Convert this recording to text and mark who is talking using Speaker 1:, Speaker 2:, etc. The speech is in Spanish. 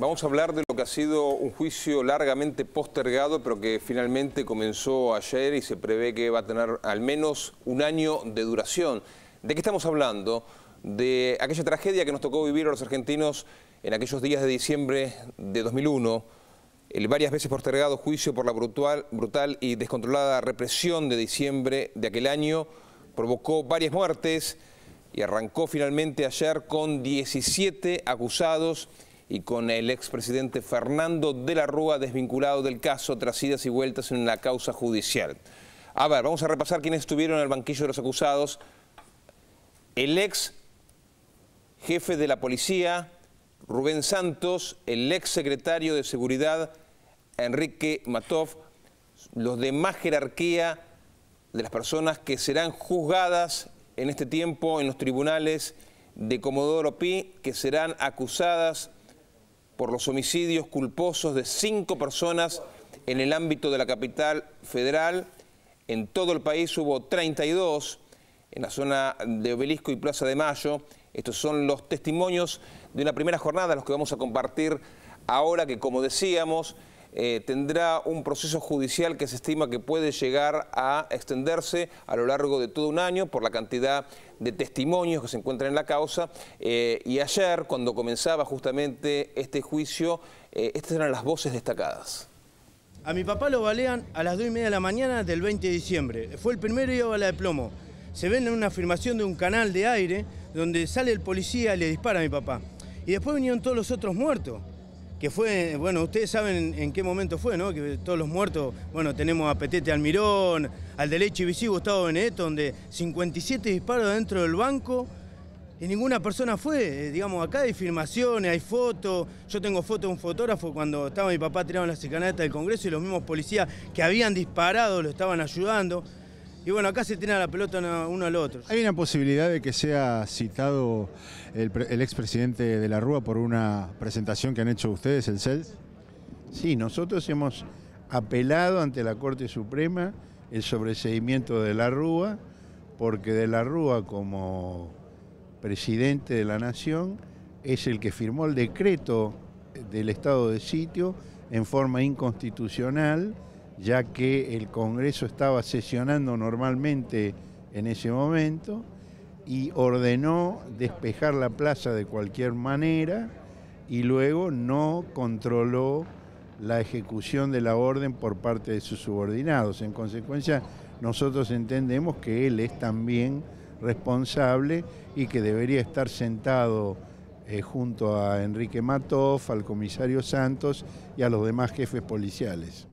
Speaker 1: Vamos a hablar de lo que ha sido un juicio largamente postergado, pero que finalmente comenzó ayer y se prevé que va a tener al menos un año de duración. ¿De qué estamos hablando? De aquella tragedia que nos tocó vivir a los argentinos en aquellos días de diciembre de 2001, el varias veces postergado juicio por la brutal, brutal y descontrolada represión de diciembre de aquel año, provocó varias muertes y arrancó finalmente ayer con 17 acusados y con el expresidente Fernando de la Rúa desvinculado del caso tras idas y vueltas en la causa judicial. A ver, vamos a repasar quiénes estuvieron en el banquillo de los acusados. El ex jefe de la policía, Rubén Santos, el ex secretario de Seguridad, Enrique Matov, los demás jerarquía de las personas que serán juzgadas en este tiempo en los tribunales de Comodoro Pi, que serán acusadas por los homicidios culposos de cinco personas en el ámbito de la capital federal. En todo el país hubo 32 en la zona de Obelisco y Plaza de Mayo. Estos son los testimonios de una primera jornada, los que vamos a compartir ahora que, como decíamos, eh, tendrá un proceso judicial que se estima que puede llegar a extenderse a lo largo de todo un año por la cantidad de testimonios que se encuentran en la causa. Eh, y ayer, cuando comenzaba justamente este juicio, eh, estas eran las voces destacadas. A mi papá lo balean
Speaker 2: a las 2 y media de la mañana del 20 de diciembre. Fue el primero y a bala de plomo. Se ven en una afirmación de un canal de aire donde sale el policía y le dispara a mi papá. Y después vinieron todos los otros muertos que fue, bueno, ustedes saben en qué momento fue, ¿no? Que todos los muertos, bueno, tenemos a Petete Almirón, al Leche y Visivo, Gustavo Benedetto, donde 57 disparos dentro del banco y ninguna persona fue. Eh, digamos, acá hay filmaciones, hay fotos. Yo tengo fotos de un fotógrafo cuando estaba mi papá tirado en la cicaneta del Congreso y los mismos policías que habían disparado lo estaban ayudando. Y bueno, acá se tiene la pelota uno al otro.
Speaker 3: ¿Hay una posibilidad de que sea citado el, expresidente de la Rúa por una presentación que han hecho ustedes, el CELS? Sí, nosotros hemos apelado ante la Corte Suprema el sobreseimiento de la Rúa, porque de la Rúa como presidente de la Nación es el que firmó el decreto del estado de sitio en forma inconstitucional ya que el Congreso estaba sesionando normalmente en ese momento y ordenó despejar la plaza de cualquier manera y luego no controló la ejecución de la orden por parte de sus subordinados. En consecuencia, nosotros entendemos que él es también responsable y que debería estar sentado eh, junto a Enrique Matoff, al comisario Santos y a los demás jefes policiales.